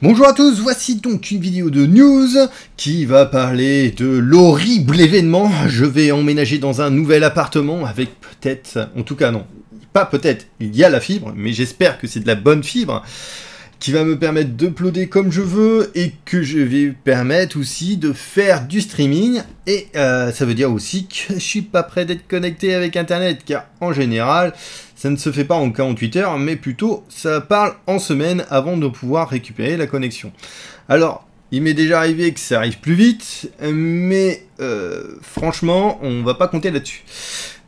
Bonjour à tous, voici donc une vidéo de news qui va parler de l'horrible événement. Je vais emménager dans un nouvel appartement avec peut-être, en tout cas non, pas peut-être, il y a la fibre, mais j'espère que c'est de la bonne fibre qui va me permettre d'uploader comme je veux et que je vais permettre aussi de faire du streaming. Et euh, ça veut dire aussi que je suis pas prêt d'être connecté avec Internet, car en général, ça ne se fait pas en 48 heures, mais plutôt ça parle en semaine avant de pouvoir récupérer la connexion. Alors, il m'est déjà arrivé que ça arrive plus vite, mais euh, franchement, on va pas compter là-dessus.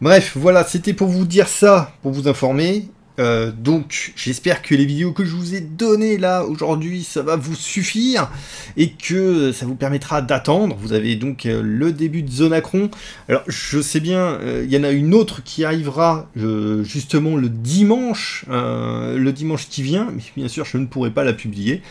Bref, voilà, c'était pour vous dire ça, pour vous informer. Euh, donc j'espère que les vidéos que je vous ai données là aujourd'hui, ça va vous suffire et que ça vous permettra d'attendre. Vous avez donc euh, le début de Zonacron. Alors je sais bien, euh, il y en a une autre qui arrivera justement le dimanche, le dimanche qui vient, mais bien sûr je ne pourrai pas la publier.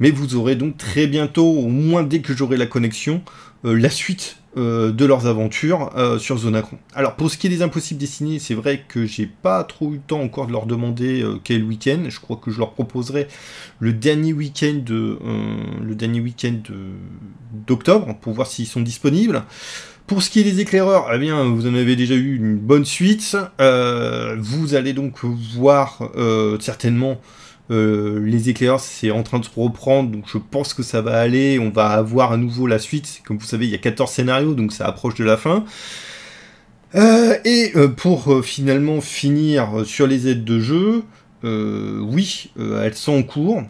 Mais vous aurez donc très bientôt, au moins dès que j'aurai la connexion, euh, la suite euh, de leurs aventures euh, sur Zonacron. Alors pour ce qui est des impossibles dessinés, c'est vrai que j'ai pas trop eu le temps encore de leur demander quel week-end. Je crois que je leur proposerai le dernier week-end le dernier d'octobre pour voir s'ils sont disponibles. Pour ce qui est des éclaireurs, eh bien, vous en avez déjà eu une bonne suite. vous allez donc voir certainement euh, les éclairs, c'est en train de se reprendre, donc je pense que ça va aller. On va avoir à nouveau la suite. Comme vous savez, il y a 14 scénarios, donc ça approche de la fin. Euh, et euh, pour finalement finir sur les aides de jeu, oui, elles sont en cours.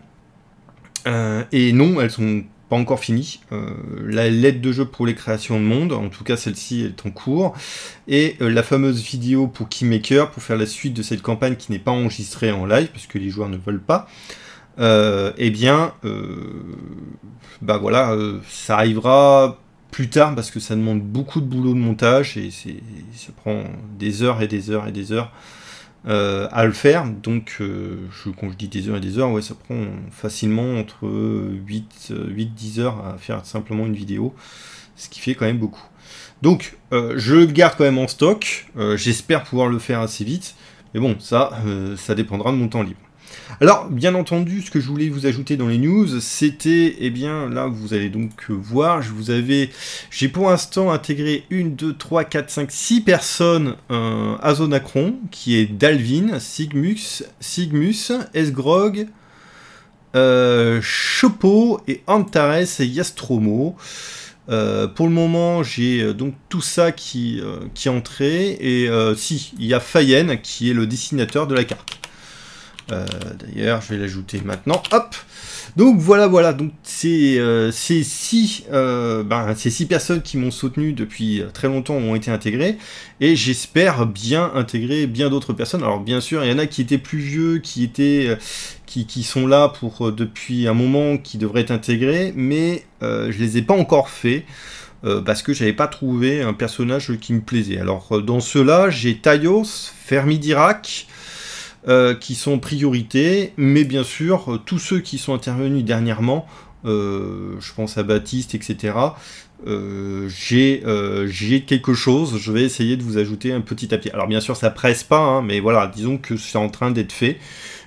et non, elles sont pas encore fini. Euh, la lettre de jeu pour les créations de monde, en tout cas celle-ci est en cours, et euh, la fameuse vidéo pour Keymaker pour faire la suite de cette campagne qui n'est pas enregistrée en live parce que les joueurs ne veulent pas. Euh, eh bien, bah voilà, ça arrivera plus tard parce que ça demande beaucoup de boulot de montage et ça prend des heures et des heures et des heures. Euh, à le faire. Donc, euh, je, quand je dis des heures et des heures, ouais, ça prend facilement entre 8-10 euh, heures à faire simplement une vidéo, ce qui fait quand même beaucoup. Donc, je le garde quand même en stock. J'espère pouvoir le faire assez vite. Mais bon, ça, ça dépendra de mon temps libre. Alors, bien entendu, ce que je voulais vous ajouter dans les news, c'était, eh bien, là, vous allez donc voir, je vous avais, j'ai pour l'instant intégré une, deux, trois, quatre, cinq, six personnes à euh, Zonacron, qui est Dalvin, Sigmus, Sigmus, Esgrog, euh, Chopo et Antares et Yastromo. Euh, pour le moment, j'ai donc tout ça qui, qui est entré. Et si, il y a Fayen qui est le dessinateur de la carte. Euh, d'ailleurs, je vais l'ajouter maintenant. Hop Donc voilà, voilà. Donc c'est euh, six, euh, ben, six personnes qui m'ont soutenu depuis euh, très longtemps ont été intégrées. Et j'espère bien intégrer bien d'autres personnes. Alors bien sûr, il y en a qui étaient plus vieux, qui étaient. Qui, qui, sont là pour depuis un moment, qui devraient être intégrés, mais je les ai pas encore fait. parce que j'avais pas trouvé un personnage qui me plaisait. Alors dans ceux-là, j'ai Tayos, Fermi Dirac, euh, qui sont priorités, mais bien sûr, euh, tous ceux qui sont intervenus dernièrement, euh, je pense à Baptiste, etc., j'ai quelque chose, je vais essayer de vous ajouter un petit à Alors bien sûr ça presse pas, hein, mais voilà, disons que c'est en train d'être fait,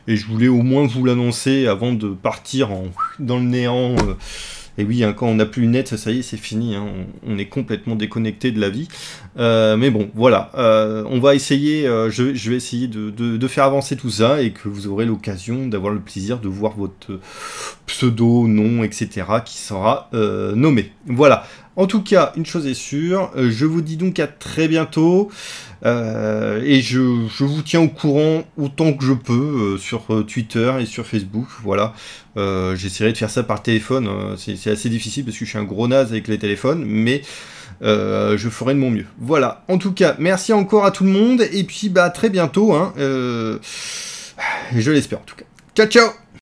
et je voulais au moins vous l'annoncer avant de partir en, dans le néant. Et oui, hein, quand on n'a plus une aide, ça y est, c'est fini. Hein, on, est complètement déconnecté de la vie. Euh, mais bon, voilà. Euh, on va essayer, euh, je, vais essayer de, faire avancer tout ça et que vous aurez l'occasion d'avoir le plaisir de voir votre pseudo, nom, etc. qui sera nommé. Voilà. En tout cas, une chose est sûre, euh, je vous dis donc à très bientôt euh, et je, vous tiens au courant autant que je peux euh, sur Twitter et sur Facebook. Voilà, j'essaierai de faire ça par téléphone. Hein. C'est assez difficile parce que je suis un gros naze avec les téléphones, mais je ferai de mon mieux. Voilà. En tout cas, merci encore à tout le monde et puis bah à très bientôt. Hein, je l'espère en tout cas. Ciao ciao.